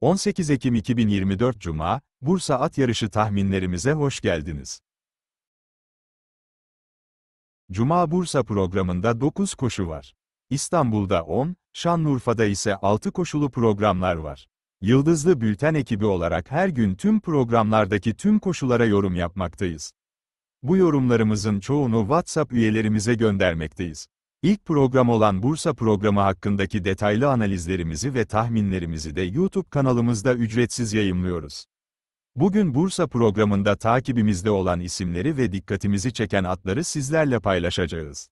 18 Ekim 2024 Cuma, Bursa At Yarışı tahminlerimize hoş geldiniz. Cuma Bursa programında 9 koşu var. İstanbul'da 10, Şanlıurfa'da ise 6 koşulu programlar var. Yıldızlı Bülten ekibi olarak her gün tüm programlardaki tüm koşulara yorum yapmaktayız. Bu yorumlarımızın çoğunu WhatsApp üyelerimize göndermekteyiz. İlk program olan Bursa programı hakkındaki detaylı analizlerimizi ve tahminlerimizi de YouTube kanalımızda ücretsiz yayımlıyoruz. Bugün Bursa programında takibimizde olan isimleri ve dikkatimizi çeken atları sizlerle paylaşacağız.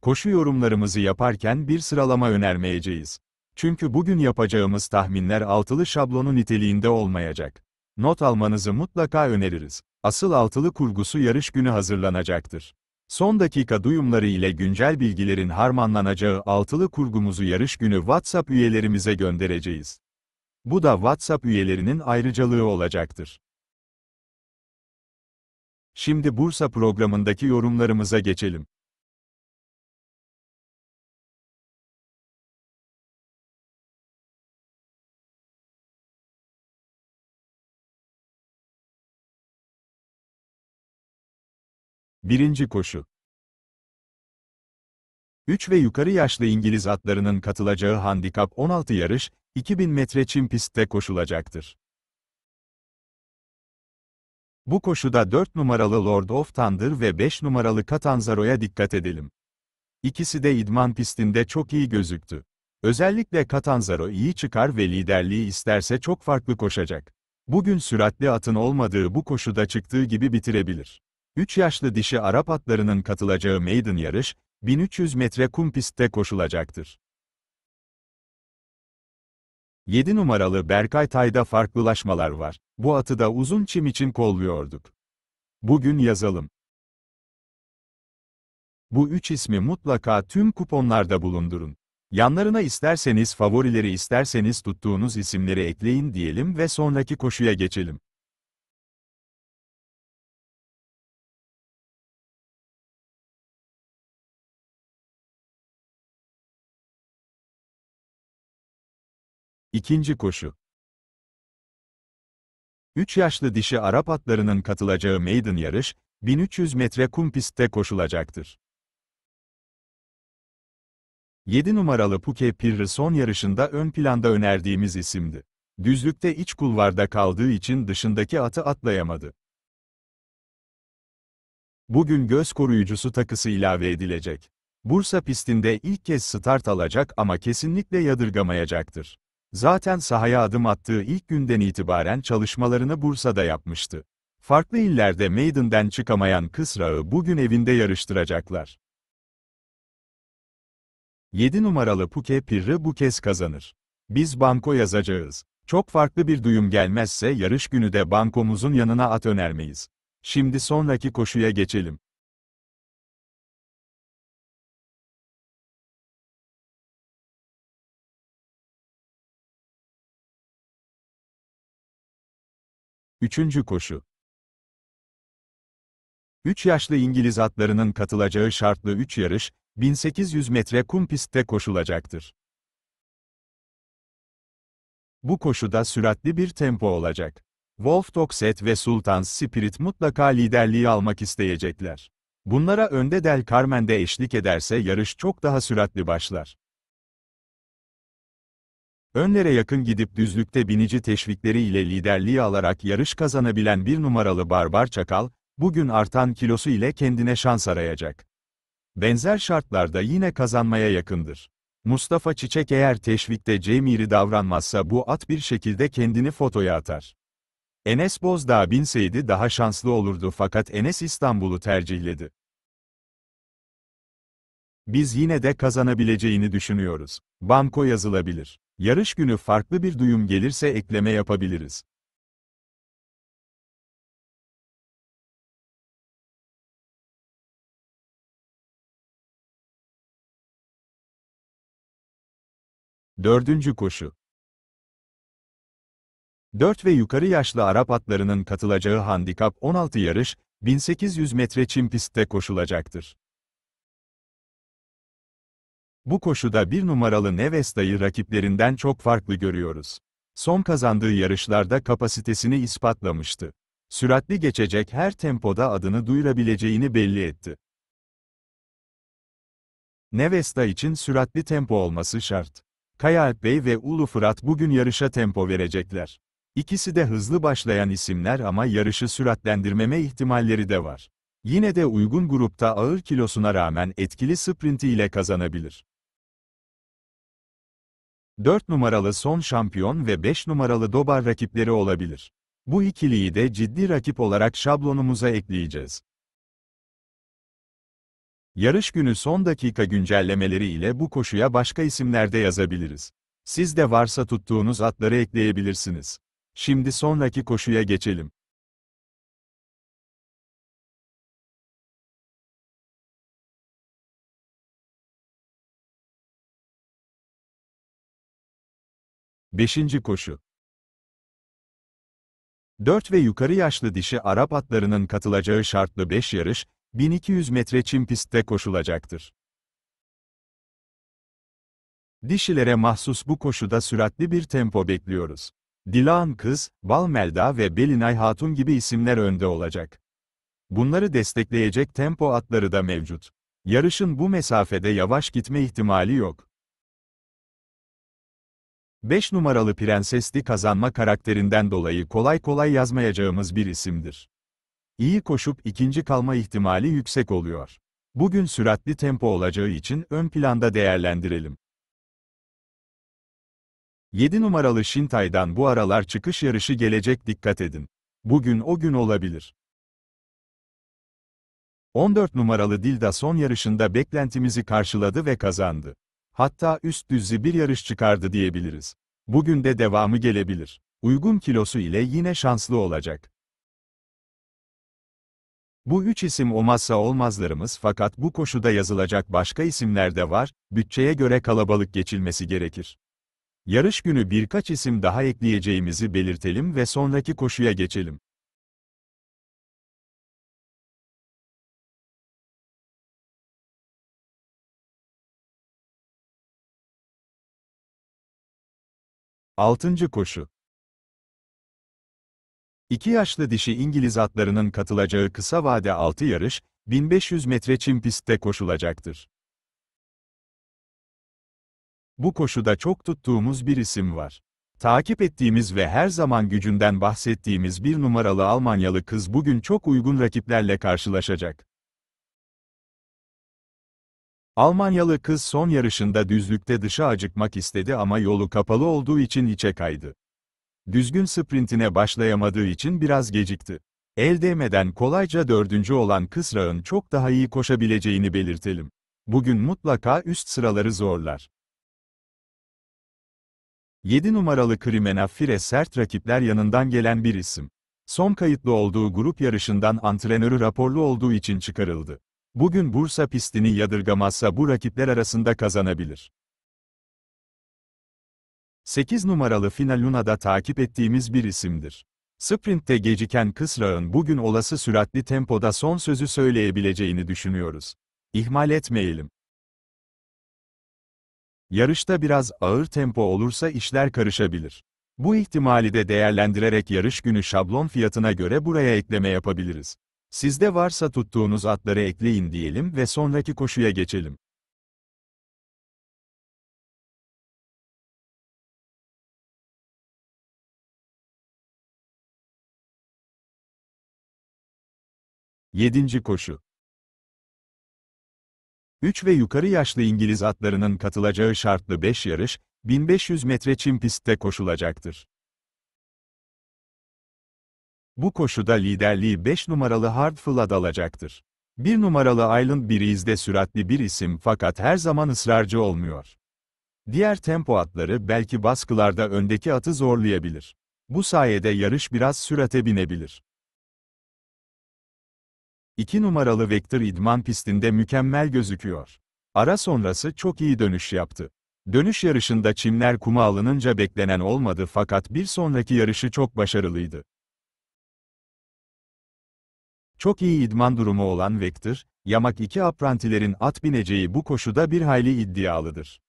Koşu yorumlarımızı yaparken bir sıralama önermeyeceğiz. Çünkü bugün yapacağımız tahminler altılı şablonu niteliğinde olmayacak. Not almanızı mutlaka öneririz. Asıl altılı kurgusu yarış günü hazırlanacaktır. Son dakika duyumları ile güncel bilgilerin harmanlanacağı altılı kurgumuzu yarış günü WhatsApp üyelerimize göndereceğiz. Bu da WhatsApp üyelerinin ayrıcalığı olacaktır. Şimdi Bursa programındaki yorumlarımıza geçelim. Birinci koşu 3 ve yukarı yaşlı İngiliz atlarının katılacağı handikap 16 yarış, 2000 metre çim pistte koşulacaktır. Bu koşuda 4 numaralı Lord of Thunder ve 5 numaralı Katanzaro'ya dikkat edelim. İkisi de idman pistinde çok iyi gözüktü. Özellikle Katanzaro iyi çıkar ve liderliği isterse çok farklı koşacak. Bugün süratli atın olmadığı bu koşuda çıktığı gibi bitirebilir. 3 yaşlı dişi Arap atlarının katılacağı maiden yarış, 1300 metre kum pistte koşulacaktır. 7 numaralı Berkay Tay'da farklılaşmalar var. Bu atı da uzun çim için kolluyorduk. Bugün yazalım. Bu üç ismi mutlaka tüm kuponlarda bulundurun. Yanlarına isterseniz favorileri isterseniz tuttuğunuz isimleri ekleyin diyelim ve sonraki koşuya geçelim. İkinci koşu. 3 yaşlı dişi Arap atlarının katılacağı maiden yarış, 1300 metre kum pistte koşulacaktır. 7 numaralı Puke Pirri son yarışında ön planda önerdiğimiz isimdi. Düzlükte iç kulvarda kaldığı için dışındaki atı atlayamadı. Bugün göz koruyucusu takısı ilave edilecek. Bursa pistinde ilk kez start alacak ama kesinlikle yadırgamayacaktır. Zaten sahaya adım attığı ilk günden itibaren çalışmalarını Bursa'da yapmıştı. Farklı illerde Maiden'den çıkamayan Kısrağı bugün evinde yarıştıracaklar. 7 numaralı Puke Pirri bu kez kazanır. Biz banko yazacağız. Çok farklı bir duyum gelmezse yarış günü de bankomuzun yanına at önermeyiz. Şimdi sonraki koşuya geçelim. Üçüncü koşu. Üç yaşlı İngiliz atlarının katılacağı şartlı üç yarış, 1800 metre kum pistte koşulacaktır. Bu koşuda süratli bir tempo olacak. Wolf Toxet ve Sultan Spirit mutlaka liderliği almak isteyecekler. Bunlara önde Del Carmen de eşlik ederse yarış çok daha süratli başlar. Önlere yakın gidip düzlükte binici teşvikleri ile liderliği alarak yarış kazanabilen bir numaralı Barbar Çakal, bugün artan kilosu ile kendine şans arayacak. Benzer şartlarda yine kazanmaya yakındır. Mustafa Çiçek eğer teşvikte Cemiri davranmazsa bu at bir şekilde kendini fotoya atar. Enes Bozdağ binseydi daha şanslı olurdu fakat Enes İstanbul'u tercihledi. Biz yine de kazanabileceğini düşünüyoruz. Banko yazılabilir. Yarış günü farklı bir duyum gelirse ekleme yapabiliriz. Dördüncü koşu 4 ve yukarı yaşlı Arap atlarının katılacağı handikap 16 yarış, 1800 metre çim pistte koşulacaktır. Bu koşuda bir numaralı Nevesta'yı rakiplerinden çok farklı görüyoruz. Son kazandığı yarışlarda kapasitesini ispatlamıştı. Süratli geçecek her tempoda adını duyurabileceğini belli etti. Nevesta için süratli tempo olması şart. Kayaalp Bey ve Ulu Fırat bugün yarışa tempo verecekler. İkisi de hızlı başlayan isimler ama yarışı süratlendirmeme ihtimalleri de var. Yine de uygun grupta ağır kilosuna rağmen etkili sprinti ile kazanabilir. 4 numaralı son şampiyon ve 5 numaralı dobar rakipleri olabilir. Bu ikiliyi de ciddi rakip olarak şablonumuza ekleyeceğiz. Yarış günü son dakika güncellemeleri ile bu koşuya başka isimler de yazabiliriz. Siz de varsa tuttuğunuz atları ekleyebilirsiniz. Şimdi sonraki koşuya geçelim. Beşinci koşu. 4 ve yukarı yaşlı dişi Arap atlarının katılacağı şartlı 5 yarış, 1200 metre çim pistte koşulacaktır. Dişilere mahsus bu koşuda süratli bir tempo bekliyoruz. Dilan Kız, Balmelda ve Belinay Hatun gibi isimler önde olacak. Bunları destekleyecek tempo atları da mevcut. Yarışın bu mesafede yavaş gitme ihtimali yok. 5 numaralı prensesli kazanma karakterinden dolayı kolay kolay yazmayacağımız bir isimdir. İyi koşup ikinci kalma ihtimali yüksek oluyor. Bugün süratli tempo olacağı için ön planda değerlendirelim. 7 numaralı Şintay'dan bu aralar çıkış yarışı gelecek dikkat edin. Bugün o gün olabilir. 14 numaralı Dilda son yarışında beklentimizi karşıladı ve kazandı hatta üst düzü bir yarış çıkardı diyebiliriz. Bugün de devamı gelebilir. Uygun kilosu ile yine şanslı olacak. Bu üç isim olmazsa olmazlarımız fakat bu koşuda yazılacak başka isimler de var, bütçeye göre kalabalık geçilmesi gerekir. Yarış günü birkaç isim daha ekleyeceğimizi belirtelim ve sonraki koşuya geçelim. Altıncı Koşu İki yaşlı dişi İngiliz atlarının katılacağı kısa vade altı yarış, 1500 metre çim pistte koşulacaktır. Bu koşuda çok tuttuğumuz bir isim var. Takip ettiğimiz ve her zaman gücünden bahsettiğimiz bir numaralı Almanyalı kız bugün çok uygun rakiplerle karşılaşacak. Almanyalı kız son yarışında düzlükte dışa acıkmak istedi ama yolu kapalı olduğu için içe kaydı. Düzgün sprintine başlayamadığı için biraz gecikti. El değmeden kolayca dördüncü olan Kısra'ın çok daha iyi koşabileceğini belirtelim. Bugün mutlaka üst sıraları zorlar. 7 numaralı Krimena Fire sert rakipler yanından gelen bir isim. Son kayıtlı olduğu grup yarışından antrenörü raporlu olduğu için çıkarıldı. Bugün Bursa pistini yadırgamazsa bu rakipler arasında kazanabilir. 8 numaralı finalunada takip ettiğimiz bir isimdir. Sprintte geciken Kısrağ'ın bugün olası süratli tempoda son sözü söyleyebileceğini düşünüyoruz. İhmal etmeyelim. Yarışta biraz ağır tempo olursa işler karışabilir. Bu ihtimali de değerlendirerek yarış günü şablon fiyatına göre buraya ekleme yapabiliriz. Sizde varsa tuttuğunuz atları ekleyin diyelim ve sonraki koşuya geçelim. Yedinci koşu 3 ve yukarı yaşlı İngiliz atlarının katılacağı şartlı 5 yarış, 1500 metre çim pistte koşulacaktır. Bu koşuda liderliği 5 numaralı Hardfield'a alacaktır. 1 numaralı Island Breeze'de süratli bir isim fakat her zaman ısrarcı olmuyor. Diğer tempo atları belki baskılarda öndeki atı zorlayabilir. Bu sayede yarış biraz sürate binebilir. 2 numaralı Vector idman pistinde mükemmel gözüküyor. Ara sonrası çok iyi dönüş yaptı. Dönüş yarışında çimler kuma alınınca beklenen olmadı fakat bir sonraki yarışı çok başarılıydı. Çok iyi idman durumu olan Vector, yamak iki aprantilerin at bineceği bu koşuda bir hayli iddialıdır.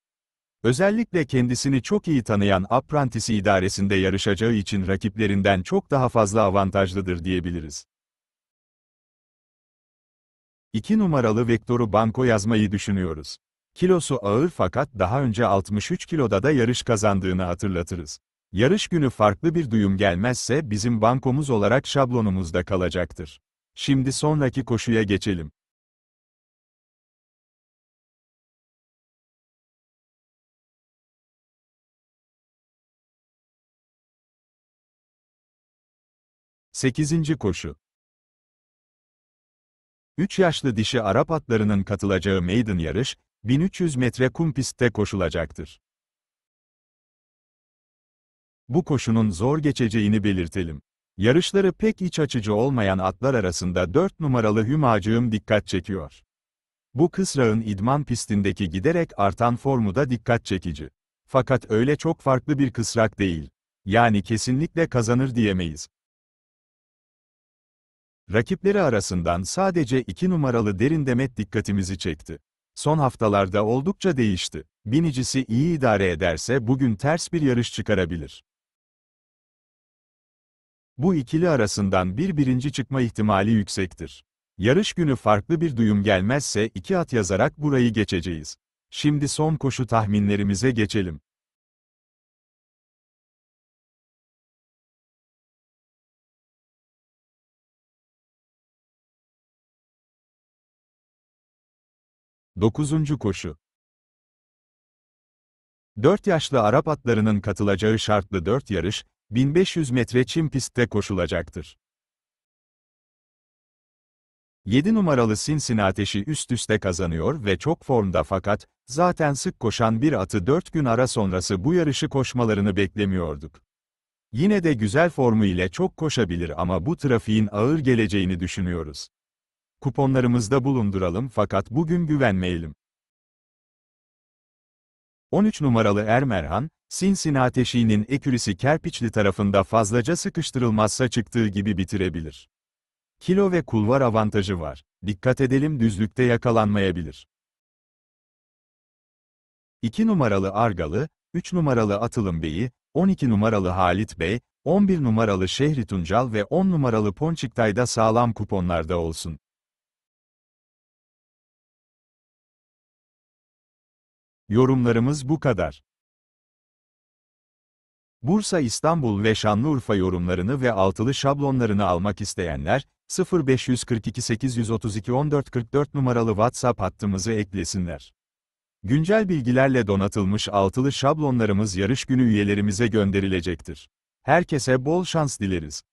Özellikle kendisini çok iyi tanıyan aprantisi idaresinde yarışacağı için rakiplerinden çok daha fazla avantajlıdır diyebiliriz. 2 numaralı vektoru banko yazmayı düşünüyoruz. Kilosu ağır fakat daha önce 63 kiloda da yarış kazandığını hatırlatırız. Yarış günü farklı bir duyum gelmezse bizim bankomuz olarak şablonumuzda kalacaktır. Şimdi sonraki koşuya geçelim. Sekizinci koşu. Üç yaşlı dişi Arap atlarının katılacağı maiden yarış, 1300 metre kum pistte koşulacaktır. Bu koşunun zor geçeceğini belirtelim. Yarışları pek iç açıcı olmayan atlar arasında 4 numaralı Hümacığım dikkat çekiyor. Bu kısrağın idman pistindeki giderek artan formu da dikkat çekici. Fakat öyle çok farklı bir kısrak değil. Yani kesinlikle kazanır diyemeyiz. Rakipleri arasından sadece 2 numaralı Derin Demet dikkatimizi çekti. Son haftalarda oldukça değişti. Binicisi iyi idare ederse bugün ters bir yarış çıkarabilir. Bu ikili arasından bir birinci çıkma ihtimali yüksektir. Yarış günü farklı bir duyum gelmezse iki at yazarak burayı geçeceğiz. Şimdi son koşu tahminlerimize geçelim. Dokuzuncu koşu Dört yaşlı Arap atlarının katılacağı şartlı dört yarış, 1500 metre çim pistte koşulacaktır. 7 numaralı Sinsin ateşi üst üste kazanıyor ve çok formda fakat, zaten sık koşan bir atı 4 gün ara sonrası bu yarışı koşmalarını beklemiyorduk. Yine de güzel formu ile çok koşabilir ama bu trafiğin ağır geleceğini düşünüyoruz. Kuponlarımızda bulunduralım fakat bugün güvenmeyelim. 13 numaralı Ermerhan, Sinsin ateşinin ekürisi Kerpiçli tarafında fazlaca sıkıştırılmazsa çıktığı gibi bitirebilir. Kilo ve kulvar avantajı var. Dikkat edelim düzlükte yakalanmayabilir. 2 numaralı Argalı, 3 numaralı Atılım Bey'i, 12 numaralı Halit Bey, 11 numaralı Şehri Tuncal ve 10 numaralı Ponçiktay'da sağlam kuponlarda olsun. Yorumlarımız bu kadar. Bursa, İstanbul ve Şanlıurfa yorumlarını ve altılı şablonlarını almak isteyenler, 0542 832 1444 numaralı WhatsApp hattımızı eklesinler. Güncel bilgilerle donatılmış altılı şablonlarımız yarış günü üyelerimize gönderilecektir. Herkese bol şans dileriz.